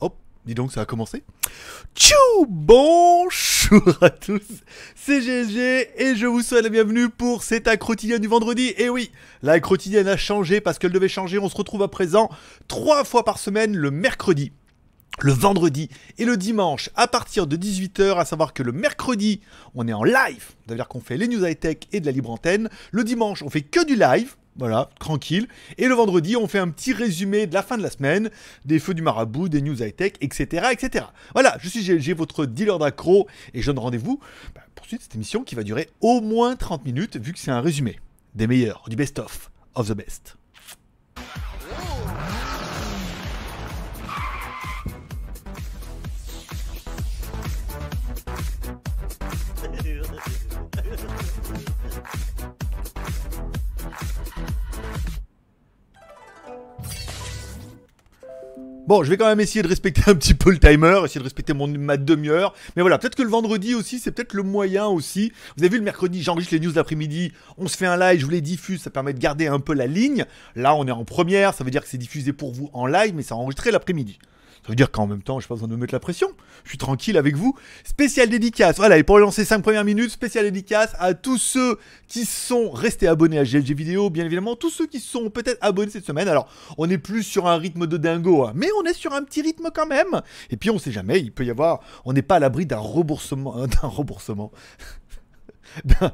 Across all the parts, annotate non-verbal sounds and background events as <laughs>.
Oh, dis donc, ça a commencé. Tchou Bonjour à tous, c'est GG et je vous souhaite la bienvenue pour cette accrotidienne du vendredi. Et oui, la quotidienne a changé parce qu'elle devait changer. On se retrouve à présent trois fois par semaine le mercredi le vendredi et le dimanche à partir de 18h, à savoir que le mercredi, on est en live, c'est-à-dire qu'on fait les news high-tech et de la libre antenne. Le dimanche, on fait que du live, voilà, tranquille. Et le vendredi, on fait un petit résumé de la fin de la semaine, des feux du marabout, des news high-tech, etc., etc. Voilà, je suis GLG, votre dealer d'accro, et je donne rendez-vous bah, pour cette émission qui va durer au moins 30 minutes, vu que c'est un résumé des meilleurs, du best-of, of the best. Bon, je vais quand même essayer de respecter un petit peu le timer, essayer de respecter ma demi-heure. Mais voilà, peut-être que le vendredi aussi, c'est peut-être le moyen aussi. Vous avez vu le mercredi, j'enregistre les news l'après-midi, on se fait un live, je vous les diffuse, ça permet de garder un peu la ligne. Là, on est en première, ça veut dire que c'est diffusé pour vous en live, mais c'est enregistré l'après-midi. Ça veut dire qu'en même temps, je n'ai pas besoin de me mettre la pression. Je suis tranquille avec vous. Spécial dédicace. Voilà, et pour lancer 5 premières minutes, spécial dédicace à tous ceux qui sont restés abonnés à GLG Vidéo, bien évidemment. Tous ceux qui sont peut-être abonnés cette semaine. Alors, on n'est plus sur un rythme de dingo, hein, mais on est sur un petit rythme quand même. Et puis, on ne sait jamais, il peut y avoir. On n'est pas à l'abri d'un remboursement. <laughs> d'un remboursement. <laughs> d'un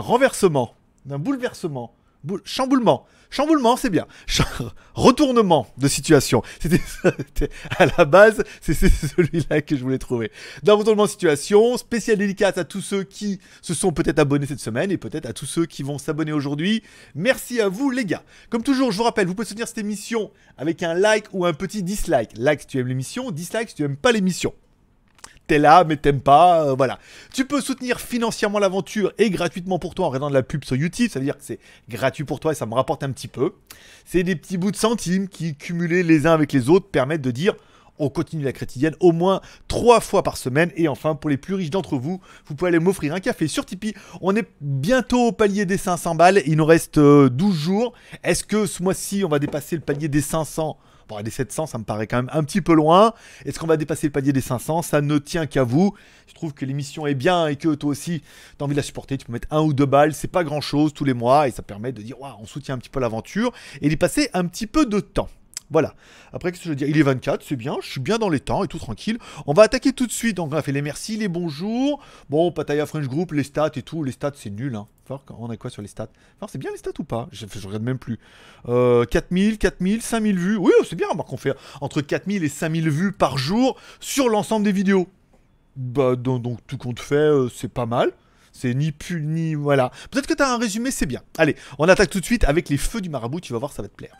renversement. D'un bouleversement chamboulement. Chamboulement, c'est bien. <laughs> retournement de situation. <laughs> C'était à la base, c'est celui-là que je voulais trouver. dans retournement de situation, spécial délicate à tous ceux qui se sont peut-être abonnés cette semaine et peut-être à tous ceux qui vont s'abonner aujourd'hui. Merci à vous les gars. Comme toujours, je vous rappelle, vous pouvez soutenir cette émission avec un like ou un petit dislike. Like si tu aimes l'émission, dislike si tu n'aimes pas l'émission t'es là mais t'aimes pas, euh, voilà. Tu peux soutenir financièrement l'aventure et gratuitement pour toi en regardant de la pub sur YouTube, ça veut dire que c'est gratuit pour toi et ça me rapporte un petit peu. C'est des petits bouts de centimes qui, cumulés les uns avec les autres, permettent de dire on continue la quotidienne au moins trois fois par semaine. Et enfin, pour les plus riches d'entre vous, vous pouvez aller m'offrir un café sur Tipeee. On est bientôt au palier des 500 balles. Il nous reste 12 euh, jours. Est-ce que ce mois-ci, on va dépasser le palier des 500 Bon, les 700, ça me paraît quand même un petit peu loin. Est-ce qu'on va dépasser le palier des 500 Ça ne tient qu'à vous. Je trouve que l'émission est bien et que toi aussi, tu as envie de la supporter. Tu peux mettre un ou deux balles, c'est pas grand-chose tous les mois et ça permet de dire, on soutient un petit peu l'aventure et d'y passer un petit peu de temps. Voilà. Après, qu'est-ce que je veux dire Il est 24, c'est bien, je suis bien dans les temps et tout tranquille. On va attaquer tout de suite. Donc, on a fait les merci, les bonjours. Bon, Pataya French Group, les stats et tout. Les stats, c'est nul. Hein. On a quoi sur les stats c'est bien les stats ou pas je, je, regarde même plus. 4000, 4000, 5000 vues. Oui, c'est bien, on fait entre 4000 et 5000 vues par jour sur l'ensemble des vidéos. Bah, donc, tout compte fait, euh, c'est pas mal. C'est ni plus ni. Voilà. Peut-être que tu as un résumé, c'est bien. Allez, on attaque tout de suite avec les feux du marabout. Tu vas voir, ça va te plaire.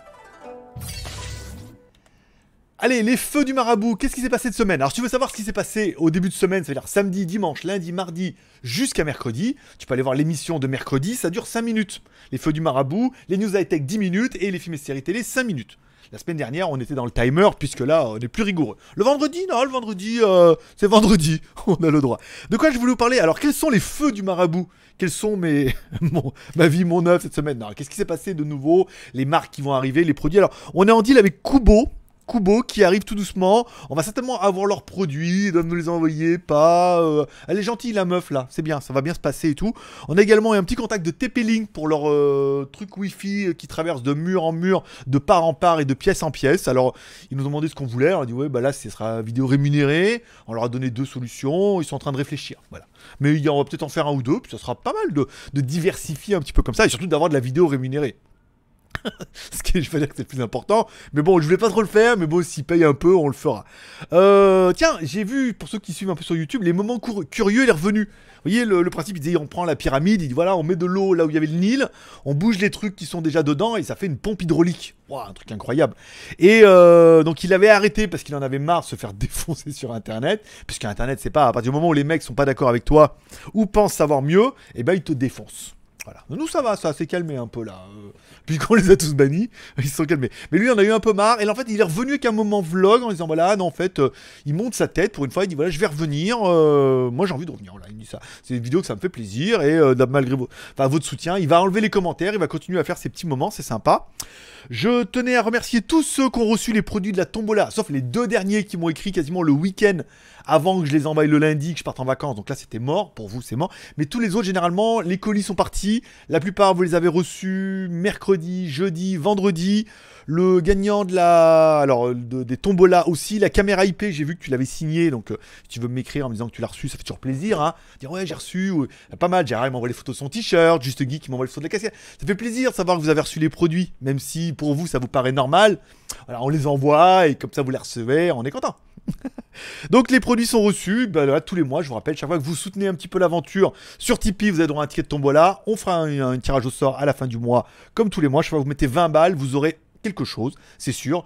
Allez, les feux du marabout, qu'est-ce qui s'est passé de semaine Alors, si tu veux savoir ce qui s'est passé au début de semaine, c'est-à-dire samedi, dimanche, lundi, mardi, jusqu'à mercredi, tu peux aller voir l'émission de mercredi, ça dure 5 minutes. Les feux du marabout, les news high-tech 10 minutes et les films et séries télé 5 minutes. La semaine dernière, on était dans le timer, puisque là, on est plus rigoureux. Le vendredi, non, le vendredi, euh, c'est vendredi, <laughs> on a le droit. De quoi je voulais vous parler Alors, quels sont les feux du marabout Quels sont mes, <laughs> ma vie, mon œuvre cette semaine Qu'est-ce qui s'est passé de nouveau Les marques qui vont arriver, les produits. Alors, on est en deal avec Kubo, Kubo qui arrive tout doucement. On va certainement avoir leurs produits, ils doivent nous les envoyer, pas. Euh. Elle est gentille la meuf là, c'est bien, ça va bien se passer et tout. On a également un petit contact de TP-Link pour leur euh, truc Wi-Fi euh, qui traverse de mur en mur, de part en part et de pièce en pièce. Alors ils nous ont demandé ce qu'on voulait, on a dit ouais bah là ce sera vidéo rémunérée. On leur a donné deux solutions, ils sont en train de réfléchir, voilà. Mais on va peut-être en faire un ou deux, puis ça sera pas mal de diversifier un petit peu comme ça et surtout d'avoir de la vidéo rémunérée. <laughs> Ce qui, je veux dire que c'est le plus important. Mais bon, je voulais pas trop le faire, mais bon, s'il paye un peu, on le fera. Euh, tiens, j'ai vu, pour ceux qui suivent un peu sur YouTube, les moments curieux il les revenus. Vous voyez, le, principe, il dit on prend la pyramide, il dit, voilà, on met de l'eau là où il y avait le Nil, on bouge les trucs qui sont déjà dedans, et ça fait une pompe hydraulique. un truc incroyable. Et euh, donc il avait arrêté parce qu'il en avait marre de se faire <laughs> défoncer sur Internet, puisque Internet, c'est pas à partir du moment où les mecs sont pas d'accord avec toi ou pensent savoir mieux, et eh ben ils te défoncent. Voilà. Nous, ça va, ça s'est calmé un peu là. Euh, puisqu'on les a tous bannis, <laughs> ils se sont calmés. Mais lui, on a eu un peu marre. Et en fait, il est revenu avec un moment vlog en disant voilà, non, en fait, euh, il monte sa tête pour une fois. Il dit voilà, je vais revenir. Euh, moi, j'ai envie de revenir. Là, il dit ça. C'est une vidéo que ça me fait plaisir. Et malgré vos... votre soutien, il va enlever les commentaires. Il va continuer à faire ses petits moments. C'est sympa. Je tenais à remercier tous ceux qui ont reçu les produits de la tombola, sauf les deux derniers qui m'ont écrit quasiment le week-end avant que je les envoie le lundi, que je parte en vacances. Donc là, c'était mort. Pour vous, c'est mort. Mais tous les autres, généralement, les colis sont partis. La plupart, vous les avez reçus mercredi, jeudi, vendredi. Le gagnant de la, alors des tombolas aussi, la caméra IP, j'ai vu que tu l'avais signé, donc euh, si tu veux m'écrire en me disant que tu l'as reçu, ça fait toujours plaisir. Hein. Dire ouais j'ai reçu, ah, pas mal. il m'envoie les photos de son t-shirt, juste Guy qui m'envoie les photos de la casquette. Ça fait plaisir de savoir que vous avez reçu les produits, même si pour vous ça vous paraît normal. Alors on les envoie et comme ça vous les recevez, on est content. <laughs> Donc les produits sont reçus, bah, tous les mois, je vous rappelle, chaque fois que vous soutenez un petit peu l'aventure sur Tipeee, vous avez un ticket de tombola, on fera un, tirage au sort à la fin du mois, comme tous les mois, chaque fois que vous mettez 20 balles, vous aurez quelque chose, c'est sûr.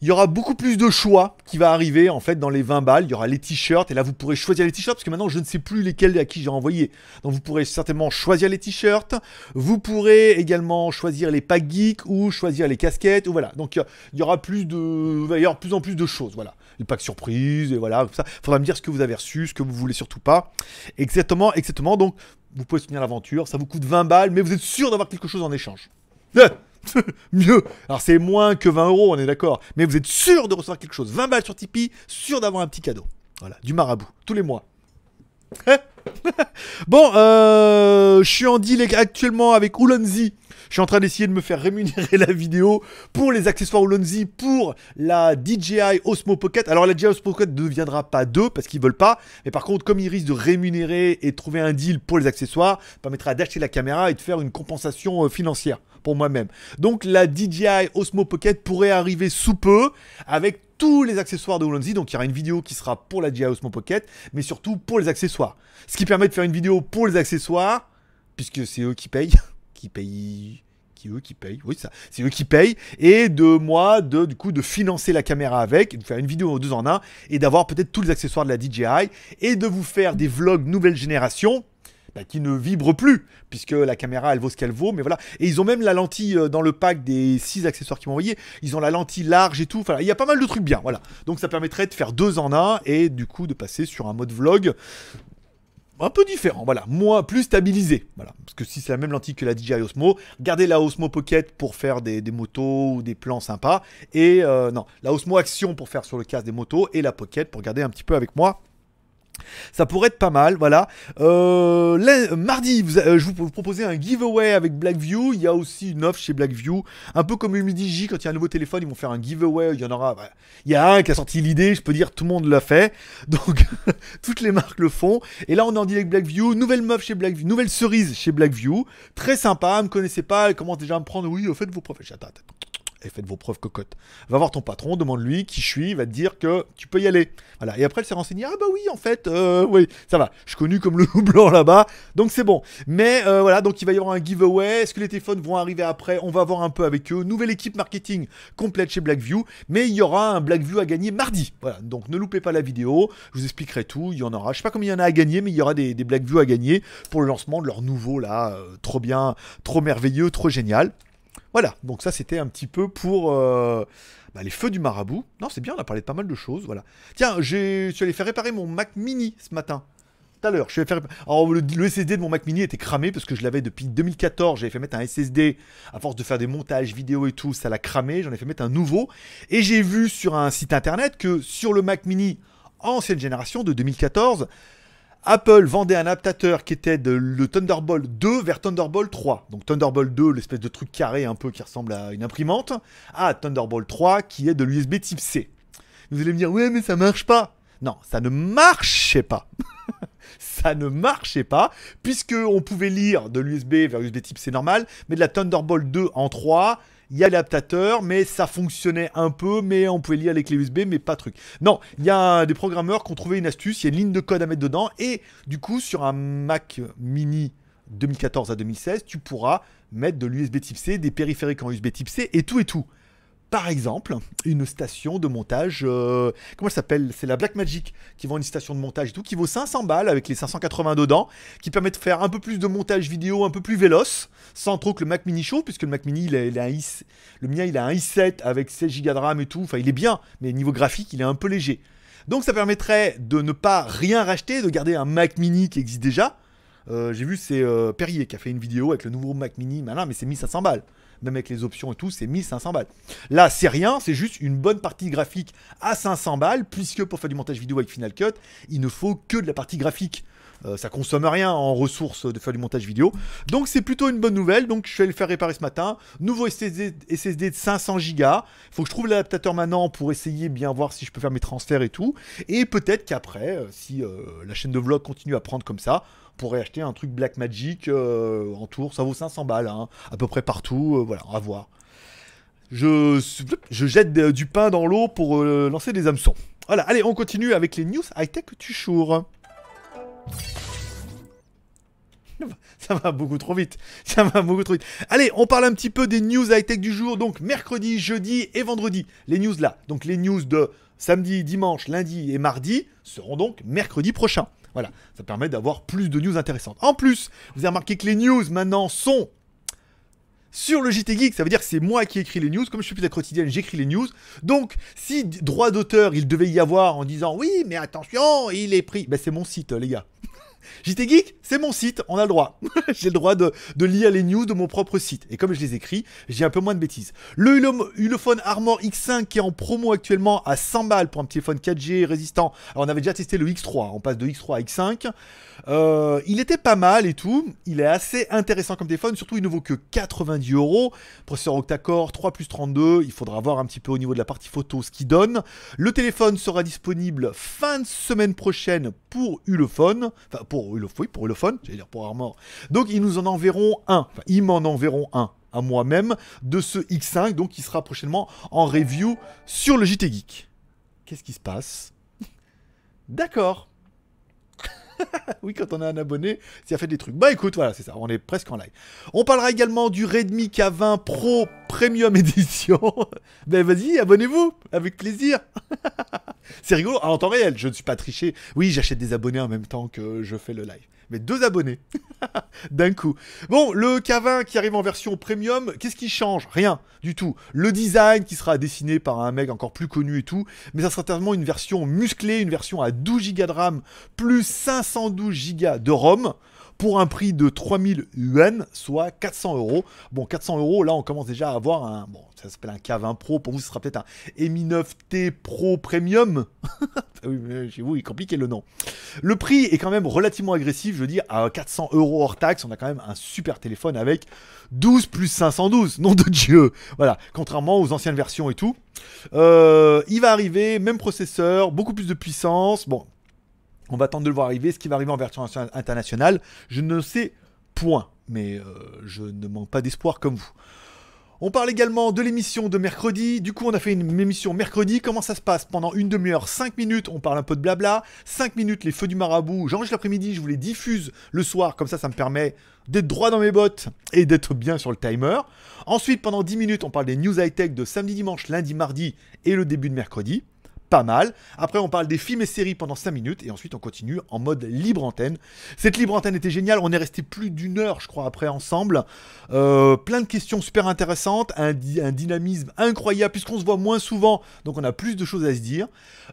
Il y aura beaucoup plus de choix qui va arriver en fait dans les 20 balles. Il y aura les t-shirts et là vous pourrez choisir les t-shirts parce que maintenant je ne sais plus lesquels à qui j'ai envoyé. Donc vous pourrez certainement choisir les t-shirts. Vous pourrez également choisir les packs geeks ou choisir les casquettes ou voilà. Donc il y aura plus de, il plus en plus de choses. Voilà pas pack surprise et voilà, Il ça. Faudra me dire ce que vous avez reçu, ce que vous voulez surtout pas. Exactement, exactement. Donc, vous pouvez soutenir l'aventure, ça vous coûte 20 balles, mais vous êtes sûr d'avoir quelque chose en échange. Eh <laughs> Mieux Alors, c'est moins que 20 euros, on est d'accord, mais vous êtes sûr de recevoir quelque chose. 20 balles sur Tipeee, sûr d'avoir un petit cadeau. Voilà, du marabout, tous les mois. Eh <laughs> bon, euh, je suis en deal actuellement avec Oulonzi. Je suis en train d'essayer de me faire rémunérer la vidéo pour les accessoires Olonzi, pour la DJI Osmo Pocket. Alors la DJI Osmo Pocket ne deviendra pas deux parce qu'ils veulent pas. Mais par contre, comme ils risquent de rémunérer et trouver un deal pour les accessoires, permettra d'acheter la caméra et de faire une compensation euh, financière pour moi-même. Donc la DJI Osmo Pocket pourrait arriver sous peu avec tous les accessoires de Hollandsie. Donc il y aura une vidéo qui sera pour la DJI Osmo Pocket, mais surtout pour les accessoires. Ce qui permet de faire une vidéo pour les accessoires, puisque c'est eux qui payent. <laughs> qui paye, qui eux qui payent, oui ça, c'est eux qui payent, et de moi de du coup de financer la caméra avec, de faire une vidéo deux en un, et d'avoir peut-être tous les accessoires de la DJI, et de vous faire des vlogs nouvelle génération. Bah, qui ne vibrent plus, puisque la caméra elle vaut ce qu'elle vaut, mais voilà. Et ils ont même la lentille euh, dans le pack des six accessoires qu'ils m'ont envoyé, ils ont la lentille large et tout, enfin il y a pas mal de trucs bien, voilà. Donc ça permettrait de faire deux en un et du coup de passer sur un mode vlog un peu différent, voilà, moins, plus stabilisé, voilà, parce que si c'est la même lentille que la DJI Osmo, gardez la Osmo Pocket pour faire des, motos ou des plans sympas, et euh, non, la Osmo Action pour faire sur le casque des motos, et la Pocket pour garder un petit peu avec moi ça pourrait être pas mal, voilà. Euh, mardi, euh, je vous, vous un giveaway avec Blackview. Il y a aussi une offre chez Blackview. Un peu comme J quand il y a un nouveau téléphone, ils vont faire un giveaway. Il y en aura. il y a un qui a sorti l'idée, je peux dire, tout le monde l'a fait. <laughs> Donc, <laughs> toutes les marques le font. Et là, on est en direct Blackview. Nouvelle meuf chez Blackview. Nouvelle cerise chez Blackview. Très sympa, me connaissez pas. Elle commence déjà à me prendre. Oui, au fait, vous profitez, et faites vos preuves cocottes. Va voir ton patron, demande-lui qui je suis, il va te dire que tu peux y aller. Voilà. Et après, elle s'est renseignée. Ah bah oui, en fait, euh, oui, ça va. Je suis connu comme le <laughs> loup blanc là-bas, donc c'est bon. Mais euh, voilà, donc il va y avoir un giveaway. Est-ce que les téléphones vont arriver après On va voir un peu avec eux. Nouvelle équipe marketing complète chez Blackview, mais il y aura un Blackview à gagner mardi. Voilà. Donc ne loupez pas la vidéo. Je vous expliquerai tout. Il y en aura. Je sais pas combien il y en a à gagner, mais il y aura des, des Blackview à gagner pour le lancement de leur nouveau là, euh, trop bien, trop merveilleux, trop génial. Voilà, donc ça c'était un petit peu pour euh, bah, les feux du marabout. Non, c'est bien, on a parlé de pas mal de choses. Voilà. Tiens, je suis allé faire réparer mon Mac Mini ce matin. Tout à l'heure, je faire. le, le, SSD de mon Mac Mini était cramé parce que je l'avais depuis 2014. J'avais fait mettre un SSD à force de faire des montages vidéo et tout, ça l'a cramé. J'en ai fait mettre un nouveau. Et j'ai vu sur un site internet que sur le Mac Mini ancienne génération de 2014, Apple vendait un adaptateur qui était de, le Thunderbolt 2 vers Thunderbolt 3. Donc Thunderbolt 2, l'espèce de truc carré un peu qui ressemble à une imprimante, à Thunderbolt 3 qui est de l'USB type C. Vous allez me dire, ouais mais ça marche pas. Non, ça ne marchait pas. <laughs> ça ne marchait pas, puisque on pouvait lire de l'USB vers l'USB type C normal, mais de la Thunderbolt 2 en 3, il y a l'adaptateur, mais ça fonctionnait un peu, mais on pouvait lire les clés USB, mais pas truc. Non, il y a des programmeurs qui ont trouvé une astuce, il y a une ligne de code à mettre dedans, et du coup, sur un Mac mini 2014 à 2016, tu pourras mettre de l'USB type C, des périphériques en USB type C, et tout et tout par exemple, une station de montage, euh, comment elle s'appelle C'est la Blackmagic qui vend une station de montage et tout, qui vaut 500 balles avec les 580 dedans, qui permet de faire un peu plus de montage vidéo, un peu plus véloce, sans trop que le Mac Mini chaud, puisque le Mac Mini, il a, le mien, il a un i7 avec 16 Go de RAM et tout, enfin il est bien, mais niveau graphique, il est un peu léger. Donc ça permettrait de ne pas rien racheter, de garder un Mac Mini qui existe déjà. Euh, j'ai vu, c'est euh, Perrier qui a fait une vidéo avec le nouveau Mac Mini, malin, mais c'est 1500 balles même avec les options et tout, c'est 1500 balles. Là, c'est rien, c'est juste une bonne partie graphique à 500 balles, puisque pour faire du montage vidéo avec Final Cut, il ne faut que de la partie graphique. Euh, ça consomme rien en ressources de faire du montage vidéo. Donc c'est plutôt une bonne nouvelle. Donc je vais le faire réparer ce matin. Nouveau SSD, de 500 Go. Faut que je trouve l'adaptateur maintenant pour essayer bien voir si je peux faire mes transferts et tout. Et peut-être qu'après, euh, si euh, la chaîne de vlog continue à prendre comme ça, pourrait acheter un truc Black Magic euh, en tour. Ça vaut 500 balles, hein, à peu près partout. Euh, voilà, à voir. Je, je jette du pain dans l'eau pour euh, lancer des hameçons. Voilà, allez, on continue avec les news high-tech du jour. <laughs> Ça va beaucoup trop vite. <laughs> Ça va beaucoup trop vite. Allez, on parle un petit peu des news high-tech du jour. Donc, mercredi, jeudi et vendredi. Les news là. Donc, les news de samedi, dimanche, lundi et mardi seront donc mercredi prochain. Voilà, ça permet d'avoir plus de news intéressantes. En plus, vous avez remarqué que les news maintenant sont sur le JT Geek, ça veut dire que c'est moi qui écris les news. Comme je suis plus à quotidienne, j'écris les news. Donc, si droit d'auteur il devait y avoir en disant oui, mais attention, il est pris, ben c'est mon site, les gars. <laughs> JT Geek, c'est mon site, on a le droit. <laughs> J'ai le droit de, lire les news de mon propre site. Et comme je les écris, j'ai un peu moins de bêtises. Le Ulophone Armor X5 qui est en promo actuellement à 100 balles pour un téléphone 4G résistant. Alors on avait déjà testé le X3, hein, on passe de X3 à X5. Euh, il était pas mal et tout. Il est assez intéressant comme téléphone, surtout il ne vaut que 90 euros. Processeur Octacore 3 plus 32, il faudra voir un petit peu au niveau de la partie photo ce qu'il donne. Le téléphone sera disponible fin de semaine prochaine pour Ulophone, enfin pour, oui, pour le j'allais dire pour Armor. Donc ils nous en enverront un, enfin, ils m'en enverront un à moi-même de ce X5, donc qui sera prochainement en review sur le JT Geek. Qu'est-ce qui se passe D'accord. <laughs> oui, quand on a un abonné, ça fait des trucs. Bah écoute, voilà, c'est ça, on est presque en live. On parlera également du Redmi K20 Pro Premium <laughs> Edition. ben vas-y, abonnez-vous, avec plaisir. <laughs> c'est rigolo, ah, en temps réel, je ne suis pas triché. Oui, j'achète des abonnés en même temps que je fais le live mais deux abonnés <laughs> d'un coup. Bon, le K20 qui arrive en version premium, qu'est-ce qui change Rien du tout. Le design qui sera dessiné par un mec encore plus connu et tout, mais ça sera certainement une version musclée, une version à 12 Go de RAM plus 512 Go de ROM pour un prix de 3000 yuan, soit 400 euros. Bon, 400 euros, là, on commence déjà à avoir un. Bon, ça s'appelle un K20 Pro. Pour vous, ce sera peut-être un Mi9T Pro Premium. <laughs> Ah oui, chez vous, il est le nom. Le prix est quand même relativement agressif. Je veux dire, à 400 euros hors taxe, on a quand même un super téléphone avec 12 plus 512. Nom de Dieu Voilà, contrairement aux anciennes versions et tout. Euh, il va arriver, même processeur, beaucoup plus de puissance. Bon, on va attendre de le voir arriver. Ce qui va arriver en version internationale, je ne sais point. Mais euh, je ne manque pas d'espoir comme vous. On parle également de l'émission de mercredi. Du coup, on a fait une émission mercredi. Comment ça se passe Pendant une demi-heure, 5 minutes, on parle un peu de blabla. 5 minutes, les feux du marabout. J'enregistre l'après-midi, je vous les diffuse le soir. Comme ça, ça me permet d'être droit dans mes bottes et d'être bien sur le timer. Ensuite, pendant 10 minutes, on parle des news high-tech de samedi, dimanche, lundi, mardi et le début de mercredi pas mal. Après, on parle des films et séries pendant 5 minutes et ensuite on continue en mode libre antenne. Cette libre antenne était géniale, on est resté plus d'une heure, je crois, après ensemble. Euh, plein de questions super intéressantes, un, dynamisme incroyable puisqu'on se voit moins souvent, donc on a plus de choses à se dire.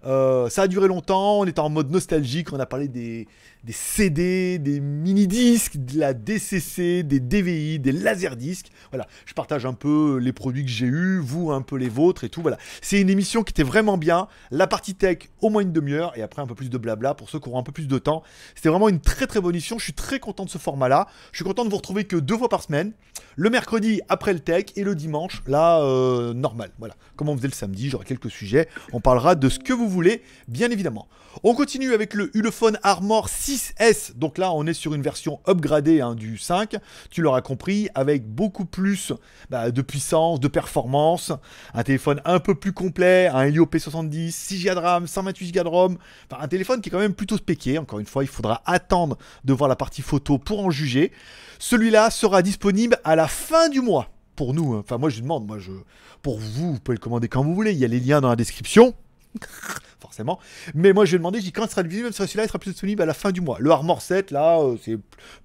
Euh, ça a duré longtemps, on était en mode nostalgique, on a parlé des, CD, des mini-disques, de la DCC, des DVI, des laserdisques. Voilà, je partage un peu les produits que j'ai eus, vous un peu les vôtres et tout. Voilà, c'est une émission qui était vraiment bien la partie tech au moins une demi-heure et après un peu plus de blabla pour ceux qui auront un peu plus de temps. C'était vraiment une très très bonne émission je suis très content de ce format-là. Je suis content de vous retrouver que deux fois par semaine, le mercredi après le tech et le dimanche, là, euh, normal. Voilà, comme on faisait le samedi, j'aurai quelques sujets, on parlera de ce que vous voulez, bien évidemment. On continue avec le Ulefone Armor 6S, donc là on est sur une version upgradée hein, du 5, tu l'auras compris, avec beaucoup plus bah, de puissance, de performance, un téléphone un peu plus complet, un Helio P70, 6 Go de RAM, 128 Go de ROM. Enfin, un téléphone qui est quand même plutôt spéqué. Encore une fois, il faudra attendre de voir la partie photo pour en juger. Celui-là sera disponible à la fin du mois. Pour nous, hein. enfin, moi je demande, moi je. Pour vous, vous pouvez le commander quand vous voulez. Il y a les liens dans la description. <laughs> forcément. Mais moi, je vais demander, quand il sera disponible, celui-là, sera plus disponible à la fin du mois. Le Armor 7, là, euh, c'est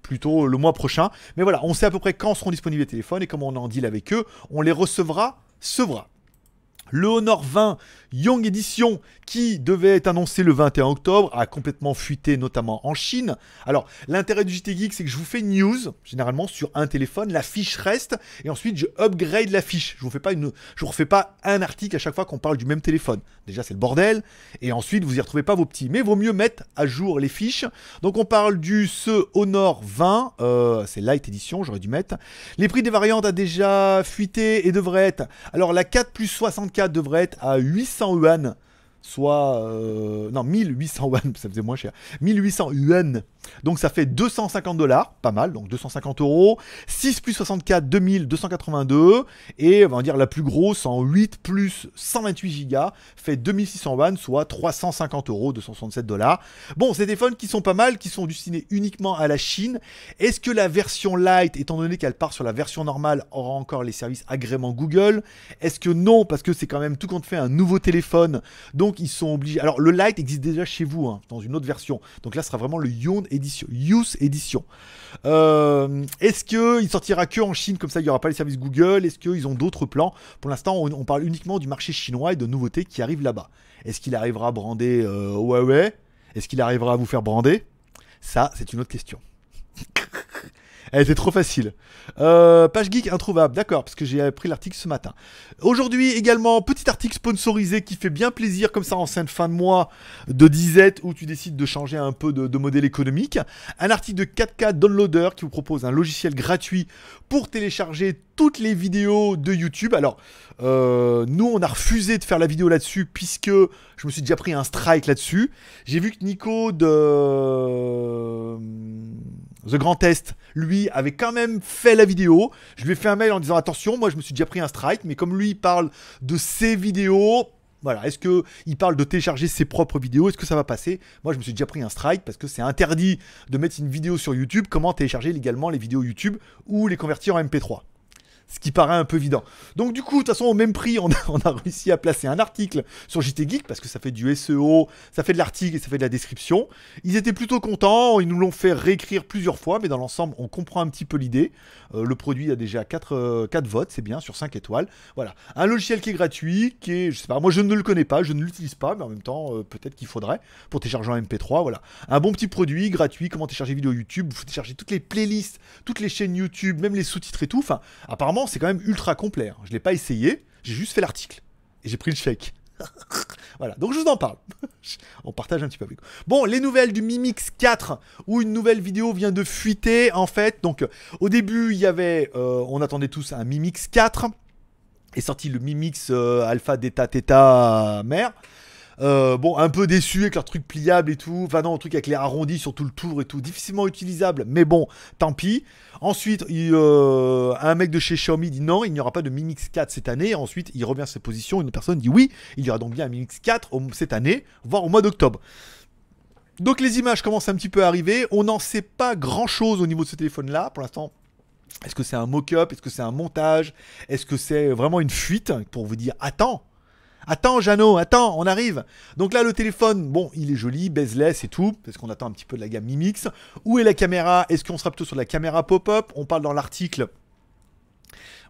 plutôt le mois prochain. Mais voilà, on sait à peu près quand seront disponibles les téléphones et comme on en deal avec eux. On les recevra, sevra. Le Honor 20, Young Edition, qui devait être annoncé le 21 octobre, a complètement fuité, notamment en Chine. Alors, l'intérêt du JT Geek, c'est que je vous fais news, généralement sur un téléphone, la fiche reste, et ensuite je upgrade la fiche. Je vous fais pas une, je vous refais pas un article à chaque fois qu'on parle du même téléphone. Déjà, c'est le bordel, et ensuite vous y retrouvez pas vos petits. Mais vaut mieux mettre à jour les fiches. Donc, on parle du ce Honor 20, euh, c'est Light Edition, j'aurais dû mettre. Les prix des variantes a déjà fuité et devraient être. Alors, la 4 plus 64 devrait être à 800 en yuan soit euh, non 1800 yuan, <laughs> ça faisait moins cher, 1800 yuan. Donc ça fait 250 dollars, pas mal, donc 250 euros. 6 plus 64, 2282. Et on va dire la plus grosse en 8 plus 128 gigas fait 2600 yuan, soit 350 euros, 267 dollars. Bon, c'est des phones qui sont pas mal, qui sont destinés uniquement à la Chine. Est-ce que la version light, étant donné qu'elle part sur la version normale, aura encore les services agrément Google Est-ce que non, parce que c'est quand même tout compte fait un nouveau téléphone. Donc ils sont obligés. Alors le Lite existe déjà chez vous hein, dans une autre version. Donc là ce sera vraiment le Youth Edition Use euh, Est-ce qu'il sortira que en Chine comme ça il n'y aura pas les services Google Est-ce qu'ils ont d'autres plans Pour l'instant on, parle uniquement du marché chinois et de nouveautés qui arrivent là-bas. Est-ce qu'il arrivera à brander euh, Huawei Est-ce qu'il arrivera à vous faire brander Ça c'est une autre question. <laughs> Elle était trop facile. Euh, page geek introuvable, d'accord, parce que j'ai appris l'article ce matin. Aujourd'hui également, petit article sponsorisé qui fait bien plaisir comme ça en fin de mois de disette où tu décides de changer un peu de, modèle économique. Un article de 4K Downloader qui vous propose un logiciel gratuit pour télécharger toutes les vidéos de YouTube. Alors, euh, nous, on a refusé de faire la vidéo là-dessus puisque je me suis déjà pris un strike là-dessus. J'ai vu que Nico de... The Grand Test, lui, avait quand même fait la vidéo. Je lui ai fait un mail en disant attention, moi je me suis déjà pris un strike, mais comme lui il parle de ses vidéos, voilà, est-ce qu'il parle de télécharger ses propres vidéos Est-ce que ça va passer Moi je me suis déjà pris un strike parce que c'est interdit de mettre une vidéo sur YouTube. Comment télécharger légalement les vidéos YouTube ou les convertir en MP3 ce qui paraît un peu évident. Donc du coup, de toute façon, au même prix, <laughs> on a, réussi à placer un article sur JT Geek, parce que ça fait du SEO, ça fait de l'article et ça fait de la description. Ils étaient plutôt contents, ils nous l'ont fait réécrire plusieurs fois, mais dans l'ensemble, on comprend un petit peu l'idée. Euh, le produit a déjà 4, euh, votes, c'est bien, sur 5 étoiles. Voilà, un logiciel qui est gratuit, qui est, je sais pas, moi je ne le connais pas, je ne l'utilise pas, mais en même temps, euh, peut-être qu'il faudrait pour télécharger en MP3, voilà. Un bon petit produit, gratuit, comment télécharger vidéo YouTube, vous télécharger toutes les playlists, toutes les chaînes YouTube, même les sous-titres et tout, enfin, apparemment, c'est quand même ultra complet. Hein. Je l'ai pas essayé, j'ai juste fait l'article. Et j'ai pris le chèque. <laughs> voilà, donc je vous en parle. <laughs> On partage un petit peu avec Bon, les nouvelles du Mimix 4, où une nouvelle vidéo vient de fuiter, en fait. Donc, euh, au début, il y avait, euh, on attendait tous un Mimix 4. Est sorti le Mimix euh, Alpha Delta Theta Mère. Euh, bon, un peu déçu avec leur truc pliable et tout. Enfin, non, un truc avec les arrondis sur tout le tour et tout. Difficilement utilisable, mais bon, tant pis. Ensuite, euh, un mec de chez Xiaomi dit non, il n'y aura pas de Mi Mix 4 cette année. Ensuite, il revient à ses positions. Une personne dit oui, il y aura donc bien un Mi Mix 4 cette année, voire au mois d'octobre. Donc les images commencent un petit peu à arriver. On n'en sait pas grand chose au niveau de ce téléphone-là. Pour l'instant, est-ce que c'est un mock-up Est-ce que c'est un montage Est-ce que c'est vraiment une fuite pour vous dire attends Attends, Jeannot, attends, on arrive. Donc là, le téléphone, bon, il est joli, bezeless et tout, parce qu'on attend un petit peu de la gamme Mimix. Où est la caméra Est-ce qu'on sera plutôt sur la caméra pop-up On parle dans l'article.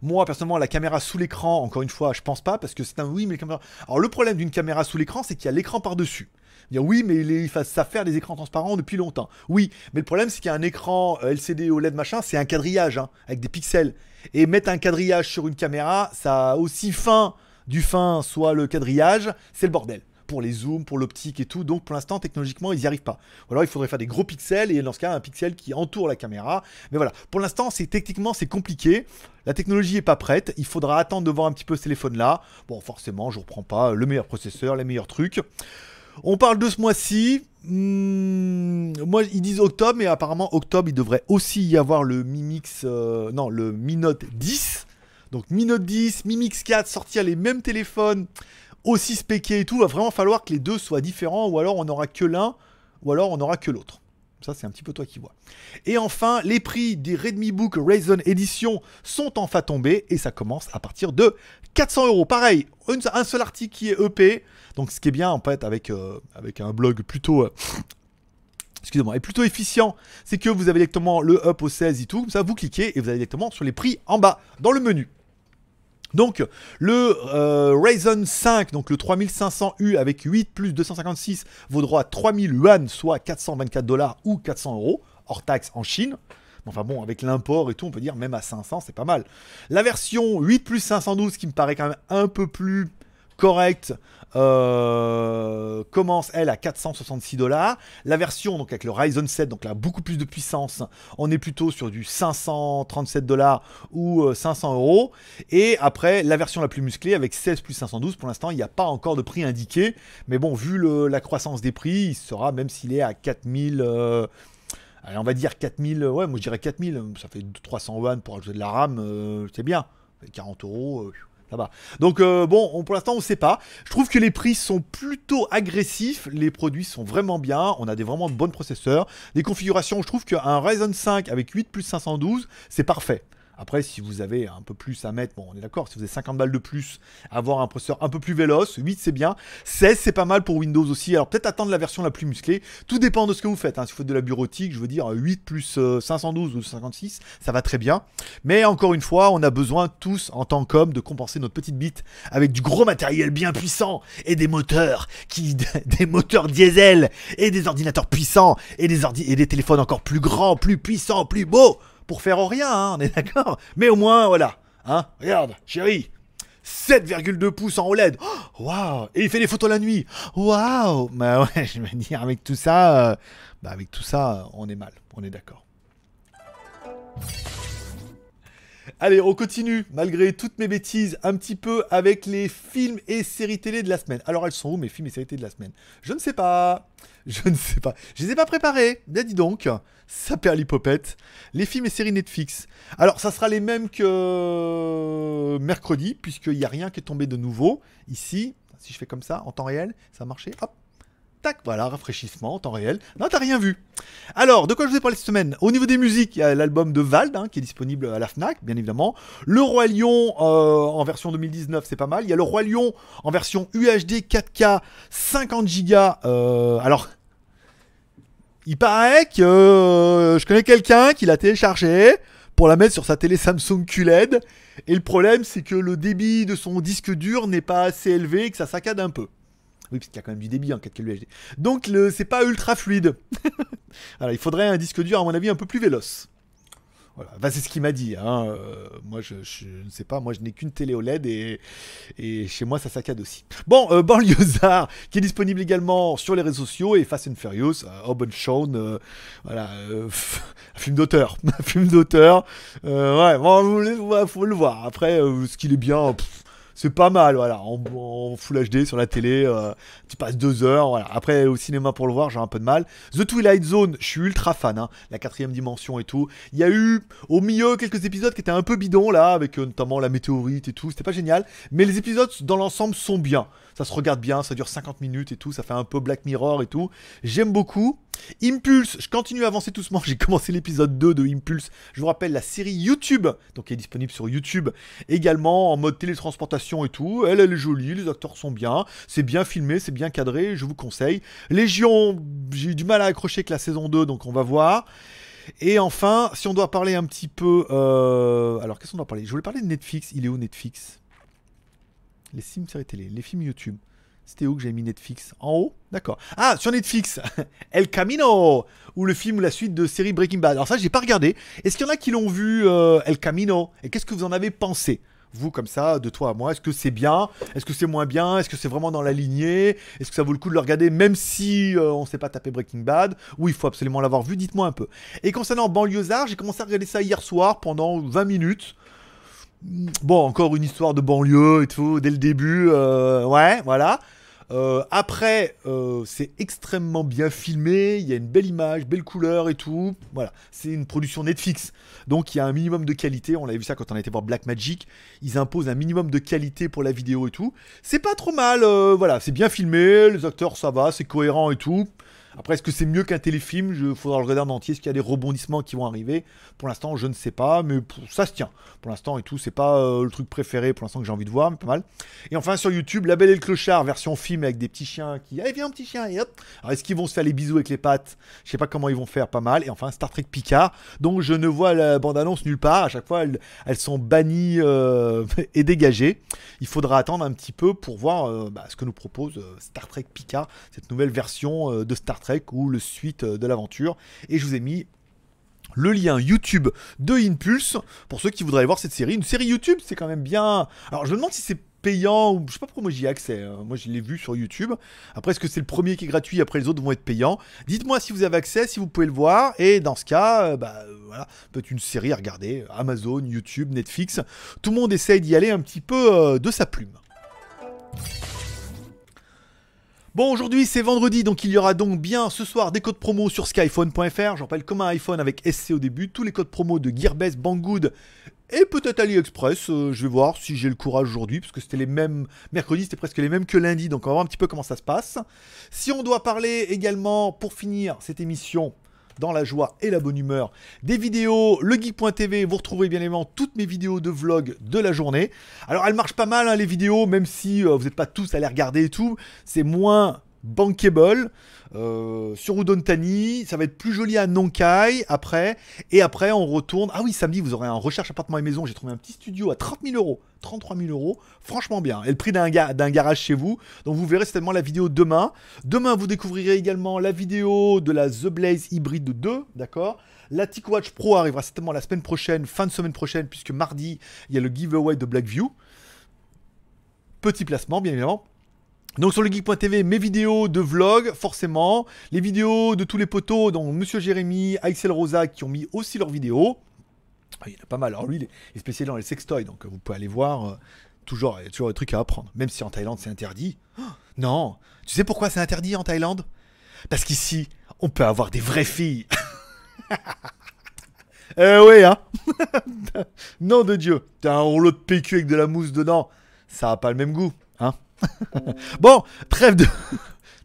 Moi, personnellement, la caméra sous l'écran, encore une fois, je pense pas, parce que c'est un oui, mais caméra. Alors, le problème d'une caméra sous l'écran, c'est qu'il y a l'écran par-dessus. Bien oui, mais il ça faire des écrans transparents depuis longtemps. Oui, mais le problème, c'est qu'il y a un écran euh, LCD OLED machin, c'est un quadrillage, hein, avec des pixels. Et mettre un quadrillage sur une caméra, ça a aussi fin du fin, soit le quadrillage, c'est le bordel pour les zooms, pour l'optique et tout. Donc pour l'instant, technologiquement, ils n'y arrivent pas. Ou alors il faudrait faire des gros pixels et dans ce cas, un pixel qui entoure la caméra. Mais voilà, pour l'instant, c'est techniquement c'est compliqué. La technologie est pas prête. Il faudra attendre de voir un petit peu ce téléphone-là. Bon, forcément, je ne reprends pas le meilleur processeur, les meilleurs trucs. On parle de ce mois-ci. Hmm, moi, ils disent octobre, mais apparemment octobre, il devrait aussi y avoir le Mi Mix, euh, non, le Mi Note 10. Donc Mi Note 10, Mi Mix 4, sortir les mêmes téléphones, aussi spéqués et tout, va vraiment falloir que les deux soient différents, ou alors on n'aura que l'un, ou alors on n'aura que l'autre. Ça, c'est un petit peu toi qui vois. Et enfin, les prix des Redmi Book Ryzen Edition sont enfin tombés et ça commence à partir de 400 euros. Pareil, un seul article qui est EP. Donc, ce qui est bien en fait avec, euh, avec un blog plutôt. Euh, excusez-moi, et plutôt efficient, c'est que vous avez directement le up au 16 et tout, comme ça vous cliquez et vous allez directement sur les prix en bas dans le menu. Donc le euh, Ryzen 5, donc le 3500U avec 8 plus 256 vaudra 3000 yuan, soit 424 dollars ou 400 euros hors taxe en Chine. Enfin bon, avec l'import et tout, on peut dire même à 500, c'est pas mal. La version 8 plus 512 qui me paraît quand même un peu plus Correct euh, commence elle à 466 dollars. La version donc avec le Ryzen 7, donc là beaucoup plus de puissance, on est plutôt sur du 537 dollars ou 500 euh, euros. Et après la version la plus musclée avec 16 plus 512, pour l'instant il n'y a pas encore de prix indiqué, mais bon vu la croissance des prix, il sera même s'il est à 4000. Euh, allez, on va dire 4000, ouais, moi je dirais 4000, ça fait 300 won pour ajouter de la RAM, c'est bien, 40 euros, donc euh, bon, pour l'instant, on ne sait pas. Je trouve que les prix sont plutôt agressifs. Les produits sont vraiment bien. On a des vraiment bons processeurs. Des configurations, je trouve qu'un Ryzen 5 avec 8 plus 512, c'est parfait. Après, si vous avez un peu plus à mettre, bon, on est d'accord, si vous avez 50 balles de plus, avoir un processeur un peu plus véloce, 8 c'est bien, 16 c'est pas mal pour Windows aussi. Alors peut-être attendre la version la plus musclée. Tout dépend de ce que vous faites. Hein. Si vous faites de la bureautique, je veux dire 8 plus 512 euh, ou 56, ça va très bien. Mais encore une fois, on a besoin tous en tant qu'hommes de compenser notre petite bite avec du gros matériel bien puissant et des moteurs qui <laughs> des moteurs diesel et des ordinateurs puissants et des et des téléphones encore plus grands, plus puissants, plus beaux pour faire rien, hein, on est d'accord Mais au moins, voilà. Hein, regarde, chérie, 7,2 pouces en OLED. Oh, waouh Et il fait des photos la nuit. Waouh Bah ouais, <laughs> je vais dire avec tout ça, euh, bah avec tout ça, on est mal. On est d'accord. Allez, on continue, malgré toutes mes bêtises, un petit peu avec les films et séries télé de la semaine. Alors, elles sont où mes films et séries télé de la semaine Je ne sais pas. Je ne sais pas. Je les ai pas préparés. Bien, dis donc ça perd l'hypopète. Les films et séries Netflix. Alors, ça sera les mêmes que mercredi, puisqu'il n'y a rien qui est tombé de nouveau. Ici, si je fais comme ça, en temps réel, ça a marché. Hop, Tac, voilà, rafraîchissement en temps réel. Non, t'as rien vu. Alors, de quoi je vous ai parlé cette semaine Au niveau des musiques, il y a l'album de Vald hein, qui est disponible à la Fnac, bien évidemment. Le Roi Lion euh, en version 2019, c'est pas mal. Il y a le Roi Lion en version UHD 4K 50 Go. alors, il paraît que euh, je connais quelqu'un qui l'a téléchargé pour la mettre sur sa télé Samsung QLED. Et le problème, c'est que le débit de son disque dur n'est pas assez élevé et que ça saccade un peu. Oui, parce qu'il y a quand même du débit en 4K UHD. Donc, c'est pas ultra fluide. <laughs> Alors, il faudrait un disque dur, à mon avis, un peu plus véloce. Voilà. Enfin, c'est ce qu'il m'a dit. Hein. Euh, moi, je, je, ne sais pas. Moi, je n'ai qu'une télé OLED et, et, chez moi, ça saccade aussi. Bon, euh, Banlieusard, qui est disponible également sur les réseaux sociaux et Fast and Furious, euh, Open Shown, euh, voilà, euh, <laughs> un film d'auteur. <laughs> un film d'auteur. ouais, bon, faut le voir. Après, ce qu'il est bien, c'est pas mal, voilà, en, Full HD sur la télé, euh, tu passes deux heures, Après, au cinéma pour le voir, j'ai un peu de mal. The Twilight Zone, je suis ultra fan, hein. la quatrième dimension et tout. Il y a eu au milieu quelques épisodes qui étaient un peu bidons, là, avec euh, notamment la météorite et tout, c'était pas génial. Mais les épisodes, dans l'ensemble, sont bien. Ça se regarde bien, ça dure 50 minutes et tout, ça fait un peu Black Mirror et tout. J'aime beaucoup. Impulse, je continue à avancer doucement, <laughs> j'ai commencé l'épisode 2 de Impulse, je vous rappelle la série YouTube, donc elle est disponible sur YouTube, également en mode télétransportation et tout, elle, elle est jolie, les acteurs sont bien, c'est bien filmé, c'est bien cadré, je vous conseille. Légion, j'ai eu du mal à accrocher avec la saison 2, donc on va voir. Et enfin, si on doit parler un petit peu... Euh, alors qu'est-ce qu'on doit parler Je voulais parler de Netflix, il est où Netflix Les films série télé, les films YouTube. C'était où que j'ai mis Netflix En haut D'accord. Ah, sur Netflix <laughs> El Camino Ou le film ou la suite de série Breaking Bad. Alors ça, j'ai pas regardé. Est-ce qu'il y en a qui l'ont vu, euh, El Camino Et qu'est-ce que vous en avez pensé vous comme ça, de toi à moi, est-ce que c'est bien Est-ce que c'est moins bien Est-ce que c'est vraiment dans la lignée Est-ce que ça vaut le coup de le regarder même si euh, on ne sait pas taper Breaking Bad Ou il faut absolument l'avoir vu Dites-moi un peu. Et concernant Banlieusard, j'ai commencé à regarder ça hier soir pendant 20 minutes. Bon, encore une histoire de banlieue et tout, dès le début, euh, ouais, voilà. Euh, après, euh, c'est extrêmement bien filmé, il y a une belle image, belle couleur et tout. Voilà, c'est une production Netflix. Donc il y a un minimum de qualité, on l'a vu ça quand on a été voir Black Magic, ils imposent un minimum de qualité pour la vidéo et tout. C'est pas trop mal, euh, voilà, c'est bien filmé, les acteurs ça va, c'est cohérent et tout. Après, est-ce que c'est mieux qu'un téléfilm Il faudra le regarder en entier. Est-ce qu'il y a des rebondissements qui vont arriver Pour l'instant, je ne sais pas, mais ça se tient. Pour l'instant et tout, c'est pas euh, le truc préféré pour l'instant que j'ai envie de voir, mais pas mal. Et enfin, sur YouTube, La Belle et le Clochard, version film avec des petits chiens qui. Allez, viens, petit chien, et hop est-ce qu'ils vont se faire les bisous avec les pattes Je sais pas comment ils vont faire, pas mal. Et enfin, Star Trek Picard, Donc, je ne vois la bande-annonce nulle part. À chaque fois, elles, sont bannies euh, <laughs> et dégagées. Il faudra attendre un petit peu pour voir euh, bah, ce que nous propose Star Trek Picard, cette nouvelle version de Star Trek ou le suite euh, de l'aventure. Et je vous ai mis le lien YouTube de Impulse pour ceux qui voudraient voir cette série. Une série YouTube, c'est quand même bien. Alors je me demande si c'est payant ou je sais pas pourquoi moi j'y ai accès. Hein. Moi je l'ai vu sur YouTube. Après est-ce que c'est le premier qui est gratuit, après les autres vont être payants. Dites-moi si vous avez accès, si vous pouvez le voir. Et dans ce cas, euh, bah euh, voilà, peut-être une série à regarder. Amazon, YouTube, Netflix. Tout le monde essaye d'y aller un petit peu de sa plume. Bon, aujourd'hui c'est vendredi, donc il y aura donc bien ce soir des codes promo sur skyphone.fr. J'en parle comme un iPhone avec SC au début. Tous les codes promo de Gearbest, Banggood et peut-être AliExpress. Euh, je vais voir si j'ai le courage aujourd'hui, parce que c'était les mêmes. Mercredi, c'était presque les mêmes que lundi, donc on va voir un petit peu comment ça se passe. Si on doit parler également, pour finir cette émission, dans la joie et la bonne humeur des vidéos. Le Geek.tv, vous retrouverez bien évidemment toutes mes vidéos de vlog de la journée. Alors elles marchent pas mal hein, les vidéos, même si euh, vous n'êtes pas tous à les regarder et tout. C'est moins bankable. Euh, sur Udon Tani, ça va être plus joli à Nankai après. Et après, on retourne. Ah oui, samedi, vous aurez un recherche appartement et maison. J'ai trouvé un petit studio à 30 000 euros, 33 000 euros. Franchement bien. Et le prix d'un garage chez vous. Donc vous verrez certainement la vidéo demain. Demain, vous découvrirez également la vidéo de la The Blaze Hybrid 2. D'accord La TicWatch Pro arrivera certainement la semaine prochaine, fin de semaine prochaine, puisque mardi, il y a le giveaway de Blackview. Petit placement, bien évidemment. Donc sur le geek.tv, mes vidéos de vlog, forcément. Les vidéos de tous les poteaux, dont Monsieur Jérémy, Axel Rosa, qui ont mis aussi leurs vidéos. Ah, il y en a pas mal. Alors lui, il est spécial dans les sextoys, donc vous pouvez aller voir. Euh, toujours, il y a toujours des trucs à apprendre. Même si en Thaïlande, c'est interdit. Oh, non Tu sais pourquoi c'est interdit en Thaïlande Parce qu'ici, on peut avoir des vraies filles. <laughs> eh oui, hein <laughs> Nom de Dieu. T'as un rouleau de PQ avec de la mousse dedans. Ça n'a pas le même goût, hein <laughs> bon, trêve de... <laughs>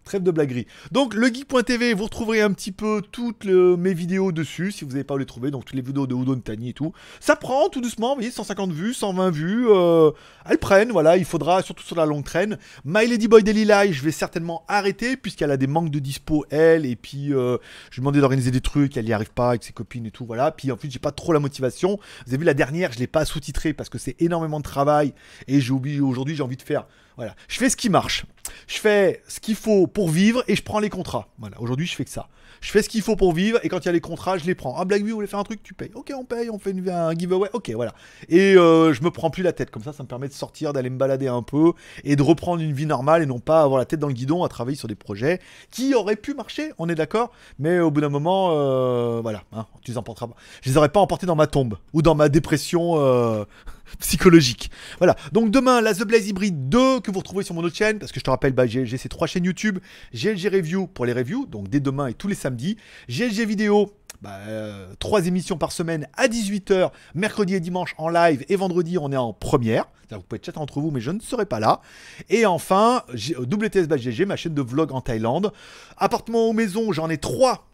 trêve de blaguerie. Donc, legeek.tv, vous retrouverez un petit peu toutes mes vidéos dessus, si vous n'avez pas les trouver, donc toutes les vidéos de Udon Tani et tout. Ça prend tout doucement, vous voyez, 150 vues, 120 vues, euh, elles prennent, voilà, il faudra, surtout sur la longue traîne. My Lady Boy Delilah je vais certainement arrêter, puisqu'elle a des manques de dispo, elle, et puis euh, je lui ai d'organiser des trucs, elle n'y arrive pas avec ses copines et tout, voilà. Puis en plus, j'ai pas trop la motivation. Vous avez vu, la dernière, je l'ai pas sous-titrée parce que c'est énormément de travail, et j'ai oublié, aujourd'hui, j'ai envie de faire voilà, je fais ce qui marche. Je fais ce qu'il faut pour vivre et je prends les contrats. Voilà, aujourd'hui je fais que ça je fais ce qu'il faut pour vivre, et quand il y a les contrats, je les prends. Ah, Blackview, vous voulez faire un truc, tu payes. Ok, on paye, on fait une, un giveaway, ok, voilà. Et euh, je me prends plus la tête, comme ça, ça me permet de sortir, d'aller me balader un peu, et de reprendre une vie normale, et non pas avoir la tête dans le guidon à travailler sur des projets qui auraient pu marcher, on est d'accord, mais au bout d'un moment, euh, voilà, hein, tu les emporteras pas. Je les aurais pas emportés dans ma tombe, ou dans ma dépression. Euh, <laughs> psychologique. Voilà. Donc demain, la The Blaze Hybrid 2 que vous retrouvez sur mon autre chaîne, parce que je te rappelle, bah, j'ai ces trois chaînes YouTube, GLG Review pour les reviews, donc dès demain et tous les samedis. GLG Vidéo, 3 bah, euh, trois émissions par semaine à 18h, mercredi et dimanche en live, et vendredi on est en première. Vous pouvez chatter entre vous, mais je ne serai pas là. Et enfin, euh, WTS GG, ma chaîne de vlog en Thaïlande. Appartement ou maison, j'en ai trois.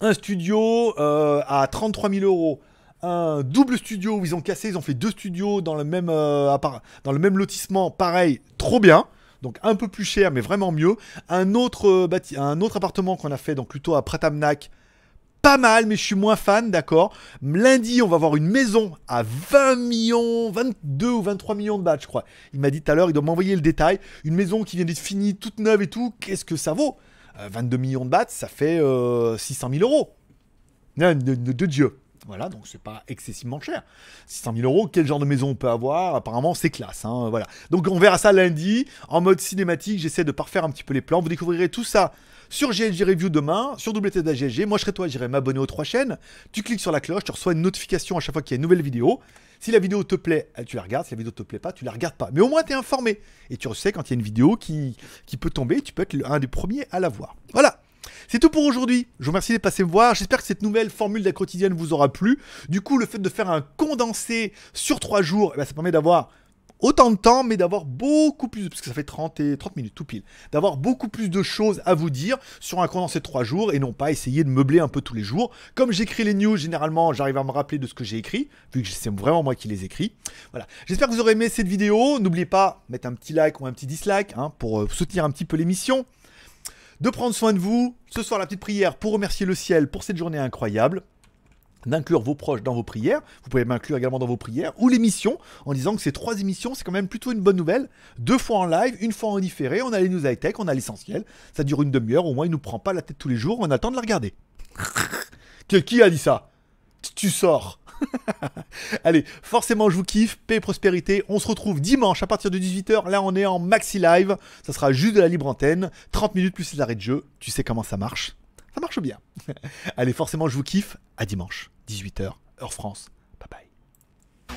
Un studio euh, à 33 000 euros un double studio où ils ont cassé, ils ont fait deux studios dans le même, dans le même lotissement, pareil, trop bien donc un peu plus cher, mais vraiment mieux. Un autre, euh, un autre appartement qu'on a fait, donc plutôt à Pratamnak, pas mal, mais je suis moins fan, d'accord. Lundi, on va voir une maison à 20 millions, 22 ou 23 millions de bahts, je crois. Il m'a dit tout à l'heure, il doit m'envoyer le détail. Une maison qui vient d'être finie, toute neuve et tout, qu'est-ce que ça vaut 22 euh, millions de bahts, ça fait 600 euh, 000 euros. de Dieu. Voilà, donc c'est pas excessivement cher. 600 000 euros, quel genre de maison on peut avoir Apparemment, c'est classe. Hein, voilà. Donc on verra ça lundi en mode cinématique. J'essaie de parfaire un petit peu les plans. Vous découvrirez tout ça sur GLG Review demain, sur d'AG&G. Moi, je serai toi, j'irai m'abonner aux trois chaînes. Tu cliques sur la cloche, tu reçois une notification à chaque fois qu'il y a une nouvelle vidéo. Si la vidéo te plaît, euh, tu la regardes. Si la vidéo te plaît pas, tu la regardes pas. Mais au moins, tu es informé. Et tu sais quand il y a une vidéo qui, qui peut tomber, tu peux être un des premiers à la voir. Voilà. C'est tout pour aujourd'hui. Je vous remercie de passer me voir. J'espère que cette nouvelle formule de la quotidienne vous aura plu. Du coup, le fait de faire un condensé sur 3 jours, eh ben, ça permet d'avoir autant de temps, mais d'avoir beaucoup plus, parce que ça fait 30, et 30 minutes tout pile, d'avoir beaucoup plus de choses à vous dire sur un condensé de 3 jours et non pas essayer de meubler un peu tous les jours. Comme j'écris les news, généralement, j'arrive à me rappeler de ce que j'ai écrit, vu que c'est vraiment moi qui les écris. Voilà. J'espère que vous aurez aimé cette vidéo. N'oubliez pas, mettre un petit like ou un petit dislike hein, pour euh, soutenir un petit peu l'émission de prendre soin de vous. Ce soir, la petite prière pour remercier le ciel pour cette journée incroyable d'inclure vos proches dans vos prières. Vous pouvez m'inclure également dans vos prières ou l'émission en disant que ces trois émissions, c'est quand même plutôt une bonne nouvelle. Deux fois en live, une fois en différé. On a les news high-tech, on a l'essentiel. Ça dure une demi-heure. Au moins, il nous prend pas la tête tous les jours. On attend de la regarder. <laughs> qui a dit ça Tu sors. <laughs> Allez, forcément, je vous kiffe. Paix et prospérité. On se retrouve dimanche à partir de 18h. Là, on est en maxi live. Ça sera juste de la libre antenne. 30 minutes plus les de jeu. Tu sais comment ça marche. Ça marche bien. <laughs> Allez, forcément, je vous kiffe. À dimanche, 18h, heure France. Bye bye.